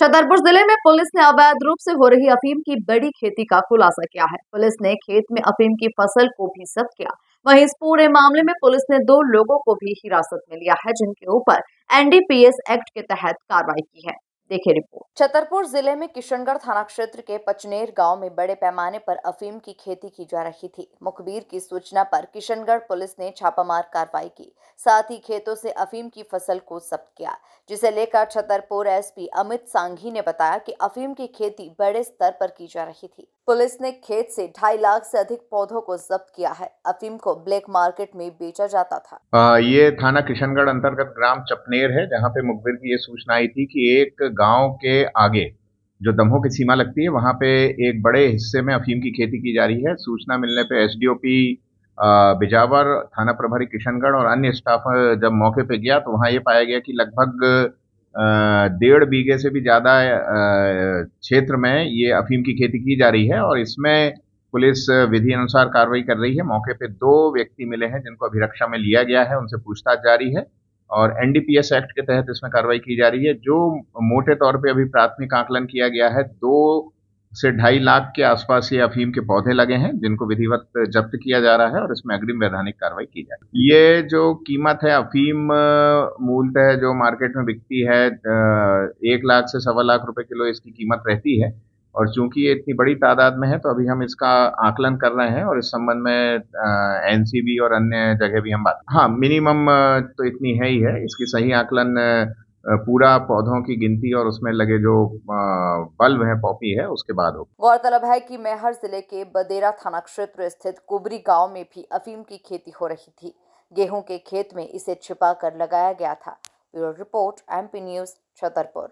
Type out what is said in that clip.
छतरपुर जिले में पुलिस ने अवैध रूप से हो रही अफीम की बड़ी खेती का खुलासा किया है पुलिस ने खेत में अफीम की फसल को भी जब्त किया वहीं इस पूरे मामले में पुलिस ने दो लोगों को भी हिरासत में लिया है जिनके ऊपर एनडीपीएस एक्ट के तहत कार्रवाई की है देखिए रिपोर्ट छतरपुर जिले में किशनगढ़ थाना क्षेत्र के पचनेर गांव में बड़े पैमाने पर अफीम की खेती की जा रही थी मुखबिर की सूचना पर किशनगढ़ पुलिस ने छापामार कार्रवाई की साथ ही खेतों से अफीम की फसल को जब्त किया जिसे लेकर छतरपुर एसपी अमित सांघी ने बताया कि अफीम की खेती बड़े स्तर पर की जा रही थी पुलिस ने खेत से ढाई लाख से अधिक पौधों को जब्त किया है अफीम को ब्लैक मार्केट में बेचा जाता था आ, ये थाना किशनगढ़ अंतर्गत ग्राम चपनेर है जहाँ पे मुखबिर की ये सूचना आई थी कि एक गांव के आगे जो दमहों की सीमा लगती है वहाँ पे एक बड़े हिस्से में अफीम की खेती की जा रही है सूचना मिलने पे एस बिजावर थाना प्रभारी किशनगढ़ और अन्य स्टाफ जब मौके पे गया तो वहाँ ये पाया गया कि लगभग डेढ़ बीघे से भी ज़्यादा क्षेत्र में ये अफीम की खेती की जा रही है और इसमें पुलिस विधि अनुसार कार्रवाई कर रही है मौके पे दो व्यक्ति मिले हैं जिनको अभिरक्षा में लिया गया है उनसे पूछताछ जारी है और एनडीपीएस एक्ट के तहत इसमें कार्रवाई की जा रही है जो मोटे तौर पे अभी प्राथमिक आकलन किया गया है दो से ढाई लाख के आसपास ये अफीम के पौधे लगे हैं जिनको विधिवत जब्त किया जा रहा है और इसमें अग्रिम वैधानिक कार्रवाई की जाए ये जो कीमत है अफीम मूलतः जो मार्केट में बिकती है एक लाख से सवा लाख रुपए किलो इसकी कीमत रहती है और चूंकि ये इतनी बड़ी तादाद में है तो अभी हम इसका आकलन कर रहे हैं और इस संबंध में एनसीबी और अन्य जगह भी हम बात हाँ मिनिमम तो इतनी है ही है इसकी सही आकलन पूरा पौधों की गिनती और उसमें लगे जो बल्ब है पॉपी है उसके बाद हो गौरतलब है कि मैहर जिले के बदेरा थाना क्षेत्र स्थित कुबरी गांव में भी अफीम की खेती हो रही थी गेहूं के खेत में इसे छिपा कर लगाया गया था bureau report MP news Chhatarpur